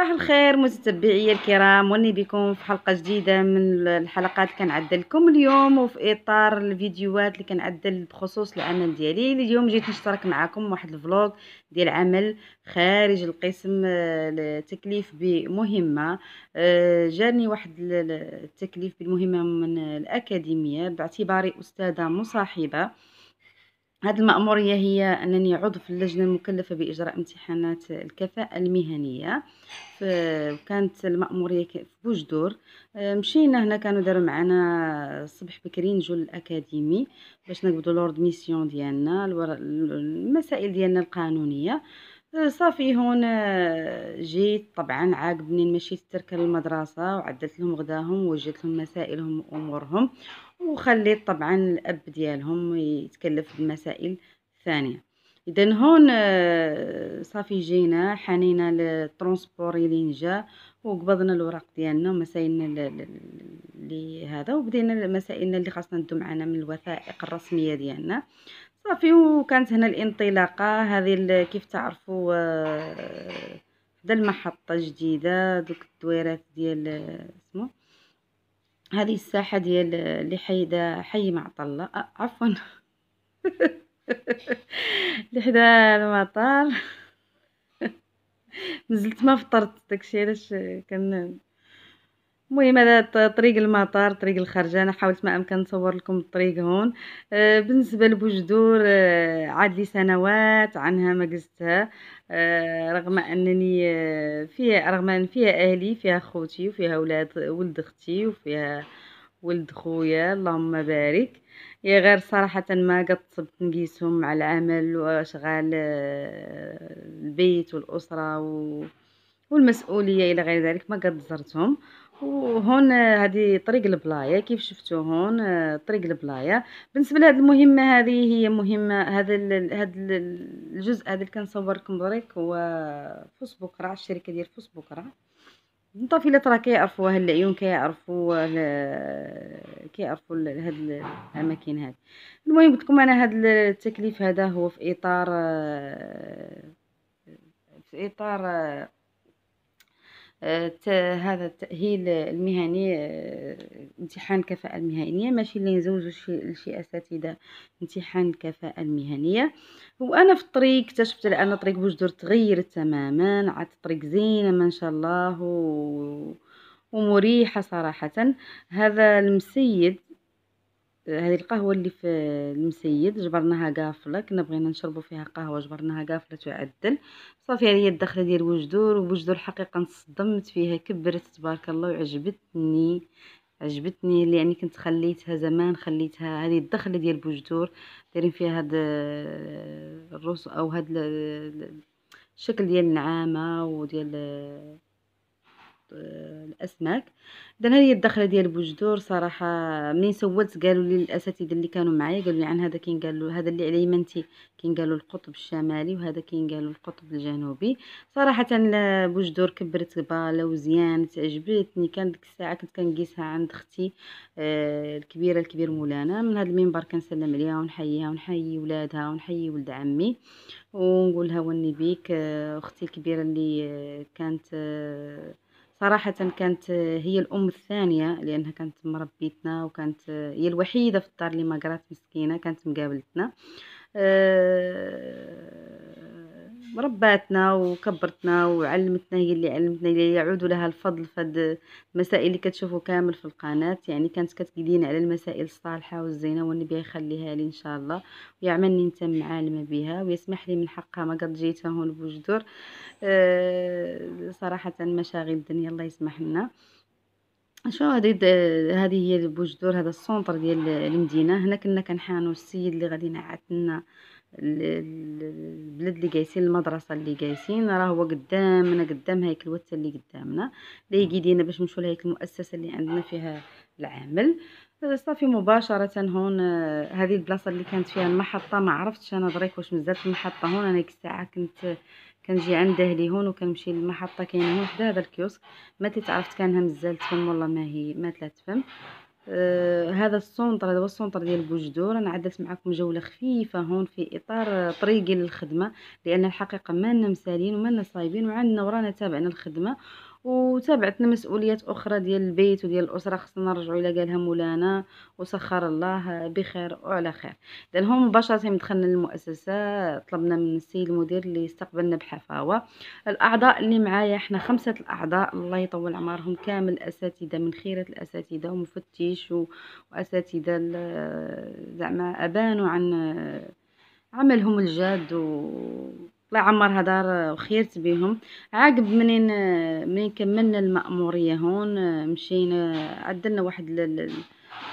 صباح الخير متتبعي الكرام واني بكم في حلقة جديدة من الحلقات كنعدل لكم اليوم وفي اطار الفيديوهات اللي كنعدل بخصوص العمل ديالي اليوم جيت نشترك معكم واحد الفلوغ ديال عمل خارج القسم آه، التكليف بمهمة آه، جاني واحد التكليف بالمهمة من الاكاديمية باعتباري استاذة مصاحبة هذه المأمورية هي أنني عضو في اللجنة المكلفة بإجراء امتحانات الكفاءة المهنية كانت المأمورية في بوجدور آه، مشينا هنا كانوا داروا معنا الصبح بكري نجو الأكاديمي باش نقبضوا لورد ميسيون ديالنا المسائل ديالنا القانونية آه، صافي هون آه، جيت طبعا عاقبني مشيت تركة المدرسة وعدلت لهم غداهم ووجدت لهم مسائلهم وأمورهم وخليت طبعا الاب ديالهم يتكلف بالمسائل الثانيه اذا هون آه، صافي جينا حنينا للترونسبور اللي نجا وقبضنا الوراق ديالنا ومسائلنا اللي هذا وبدينا مسائلنا اللي خاصنا ندو معنا من الوثائق الرسميه ديالنا صافي وكانت هنا الانطلاقه هذه كيف تعرفوا حدا آه، المحطه جديده دوك الدويرات ديال آه، اسمه هذه الساحة ديال اللي دا حي معطلة عفوا اللي حدا المطار نزلت ما فطرت داكشي علاش كان المهم هذا طريق المطار طريق الخرجه انا حاولت ما امكن نصور لكم الطريق هون آه، بالنسبه لبوجدور آه، عاد لي سنوات عنها ما جزتها آه، رغم انني فيها رغم ان فيها اهلي فيها خوتي وفيها ولاد ولد اختي وفيها ولد خويا اللهم بارك يا غير صراحة ما قد صبت نقيسهم مع العمل وأشغال البيت والأسرة و... والمسؤولية إلى غير ذلك ما قد زرتهم وهون آه، هذه طريق البلايا كيف شفتوا هون آه، طريق البلايا بالنسبه لهاد المهمه هذه هي مهمه هذا هذا الجزء هذا اللي كنصور لكم بريك هو فوس بكره الشركه ديال فوس بكره الطفيلات راه كيعرفوها العيون كيعرفوا آه، كيعرفوا هاد الاماكن هاد المهم قلت لكم انا هاد التكليف هذا هو في اطار في اطار هذا التأهيل المهني آه، امتحان الكفاءة المهنية ماشي اللي نزوجو لشي أساتذة امتحان الكفاءة المهنية وأنا في الطريق اكتشفت أن طريق بوجدور تغيرت تماما عاد طريق زينة ما شاء الله و... ومريحة صراحة هذا المسيد هذه القهوه اللي في المسيد جبرناها قافله كنا بغينا نشربوا فيها قهوه جبرناها قافله تعدل صافي هذه هي الدخله ديال وجدور وبوجدور الحقيقه نصدمت فيها كبرت تبارك الله وعجبتني عجبتني اللي يعني كنت خليتها زمان خليتها هذه الدخله ديال بوجدور دايرين فيها هاد الرز او هاد الشكل ديال النعامه وديال الاسماك اذا هذه الدخله ديال بوجدور صراحه منين سولت قالوا لي الاساتذه اللي كانوا معايا قالوا لي عن هذا كاين قالوا هذا اللي على يمنتي كاين قالوا القطب الشمالي وهذا كاين قالوا القطب الجنوبي صراحه بوجدور كبرت بالا وزيان تعجبتني كان ديك الساعه كنت كنقيسها عند اختي آه، الكبيره الكبير مولانا من هذا المنبر كنسلم عليها ونحييها ونحيي ولادها ونحيي ولد عمي ونقولها وني بيك آه، اختي الكبيره اللي آه، كانت صراحة كانت هي الأم الثانية لأنها كانت مربيتنا وكانت هي الوحيدة في الدار اللي ما قرات مسكينة كانت مقابلتنا أه رباتنا وكبرتنا وعلمتنا هي اللي علمتنا اللي يعود لها الفضل فهاد المسائل اللي كتشوفوا كامل في القناه يعني كانت كتقدينا على المسائل الصالحه والزينه والنبي يخليها لي ان شاء الله ويعملني انت عالمه بها ويسمح لي من حقها ما قد جيتها هون بوجدور أه صراحه مشاغل الدنيا الله يسمح لنا شو هذه هذه هي بوجدور هذا السونطر ديال المدينه هنا كنا كنحانو السيد اللي غادي ينعت لنا البلاد اللي جايسين المدرسه اللي جايسين راه هو قدامنا قدام هيك الوتة اللي قدامنا اللي يقيدينا باش نمشيو لهيك المؤسسه اللي عندنا فيها العامل صافي مباشره هون هذه البلاصه اللي كانت فيها المحطه ما عرفتش انا دريك واش مازالت المحطه هون انا ديك الساعه كنت كنجي عند اهلي هون وكنمشي للمحطه كاين هون حدا هذا الكيوسك ما تتعرفت كانها مزال تفهم والله ما هي ما طلعت فم آه هذا السونتر هذا هو السونتر ديال بوجدور انا عدت معكم جوله خفيفه هون في اطار طريقي للخدمه لان الحقيقه ما نمسالين مسالين وما نصايبين صايبين وعندنا ورانا تابعنا الخدمه وتابعتنا مسؤوليات اخرى ديال البيت وديال الاسره خصنا نرجعوا الى قالها مولانا وسخر الله بخير وعلى خير دالهم مباشره دخلنا للمؤسسه طلبنا من السيد المدير اللي استقبلنا بحفاوه الاعضاء اللي معايا احنا خمسه الاعضاء الله يطول عمرهم كامل اساتذه من خيره الاساتذه ومفتش واساتذه زعما ابانوا عن عملهم الجاد و الله يعمرها دار وخيرت بهم عاقب منين منين كملنا المأمورية هون مشينا عدلنا واحد لل...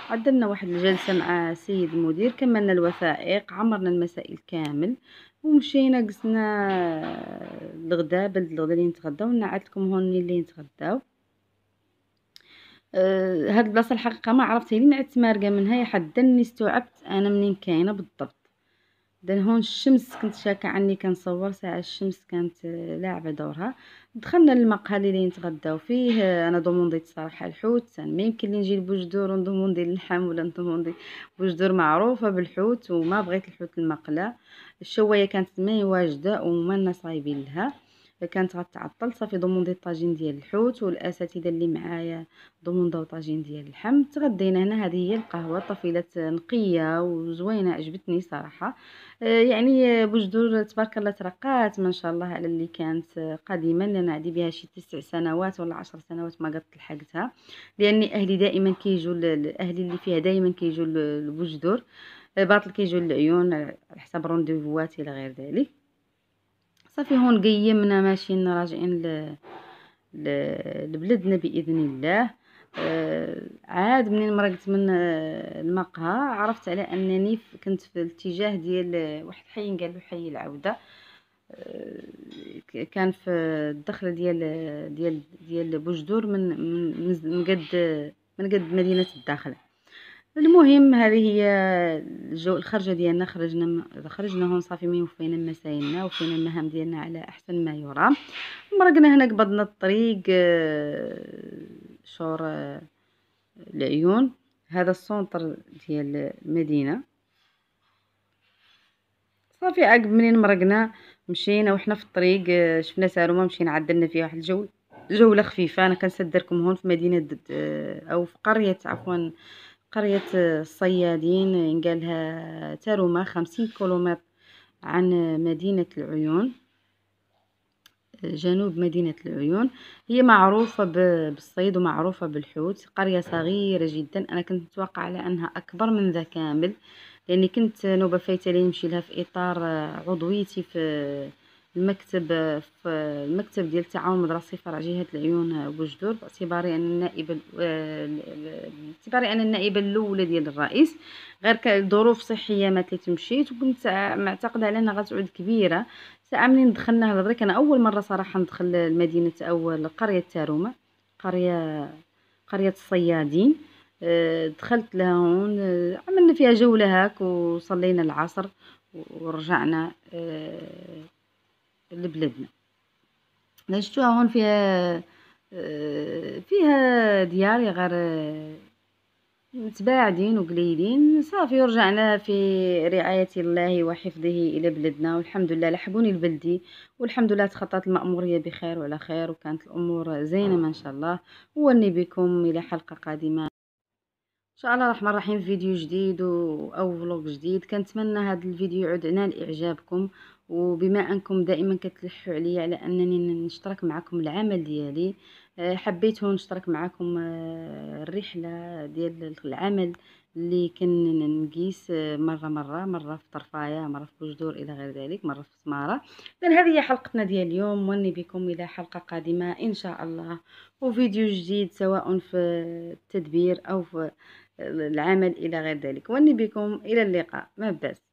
عدلنا واحد الجلسة مع سيد المدير كملنا الوثائق عمرنا المسائل كامل ومشينا قسنا الغداء بلد الغداء اللي نتغداو نعدلكم هون اللي نتغداو آه، هاد البلاصه الحقيقه ما عرفت لين عدت مارقه منها حتى استوعبت انا منين كاينه بالضبط هون الشمس كنت شاكة عني كنصور ساعة الشمس كانت لاعبة دورها دخلنا للمقهى اللي نتغداو فيه انا ضمونديت صراحة الحوت ما يمكن لي نجي لبوجدور ونضموندي اللحم ولا نضموندي بوجدور معروفة بالحوت وما بغيت الحوت المقله الشواية كانت ما واجدة وما صايبين لها كانت غتعطل صافي ضموندي الطاجين ديال الحوت والاساتذه اللي معايا ضمونداو طاجين ديال اللحم تغدينا هنا هذه هي القهوه طفيلات نقيه وزوينه عجبتني صراحه آه، يعني بوجدور تبارك الله ترقات ما شاء الله على اللي كانت قديما لان عندي بها شي تسع سنوات ولا عشر سنوات ما قد لحقتها لاني اهلي دائما كيجوا اهلي اللي فيها دائما كيجوا لبوجدور آه، باطل كيجوا للعيون على حساب رونديفوات الى غير ذلك صافي هون قيمنا ماشيين راجعين ل... ل... لبلدنا باذن الله آه عاد منين مرقت من آه، المقهى عرفت على انني كنت في الاتجاه ديال واحد الحي قال حي العوده آه، كان في الدخله ديال ديال ديال بوجدور من من من قد من قد مدينه الداخله المهم هذه هي الجو الخرجه ديالنا خرجنا خرجنا هون صافي مين وفينا مساينا وفينا المهام ديالنا على احسن ما يرام مرقنا هنا قبضنا الطريق آه، شور آه، العيون هذا السونتر ديال المدينه صافي عقب منين مرقنا مشينا وحنا في الطريق آه، شفنا ساروما مشينا عدلنا فيها واحد الجو جوله خفيفه انا كنسدركم هون في مدينه او في قريه عفوا قرية الصيادين ينقالها تاروما خمسين كيلومتر عن مدينة العيون جنوب مدينة العيون هي معروفة بالصيد ومعروفة بالحوت قرية صغيرة جدا أنا كنت متوقع على أنها أكبر من ذا كامل لأني كنت نوبة فايتة لي نمشي لها في إطار عضويتي في المكتب آه، في المكتب ديال التعاون المدرسي فرع جهه العيون آه، بوجدور باعتباري ان النائبه آه، باعتباري انا النائبه الاولى ديال الرئيس غير كظروف صحيه ما تليت مشيت وكنت معتقده على انها غتعود كبيره ساعه ملي دخلنا لهضري انا اول مره صراحه ندخل المدينه او لقريه تارومه قريه قريه الصيادين دخلت لهون عملنا فيها جوله هاك وصلينا العصر ورجعنا لبلادنا نشتوها هون فيها آه، فيها دياري غير آه، متباعدين وقليلين صافي ورجعنا في رعاية الله وحفظه إلى بلدنا والحمد لله لحقوني البلدي والحمد لله تخطات المأمورية بخير وعلى خير وكانت الأمور زينة ما إن شاء الله وأني بكم إلى حلقة قادمة ان شاء الله الرحمن الرحيم فيديو جديد او فلوق جديد كنتمنى هذا الفيديو يعود عنان اعجابكم وبما انكم دائما كتلحوا عليا على انني نشترك معكم العمل ديالي آه، حبيت نشترك معكم آه، الرحله ديال العمل اللي كنقيس آه، مره مره مره في طرفايه مره في بجدور الى غير ذلك مره في سماره اذا هذه هي حلقتنا ديال اليوم وني بكم الى حلقه قادمه ان شاء الله وفيديو جديد سواء في التدبير او في العمل الى غير ذلك وني بكم الى اللقاء ما بس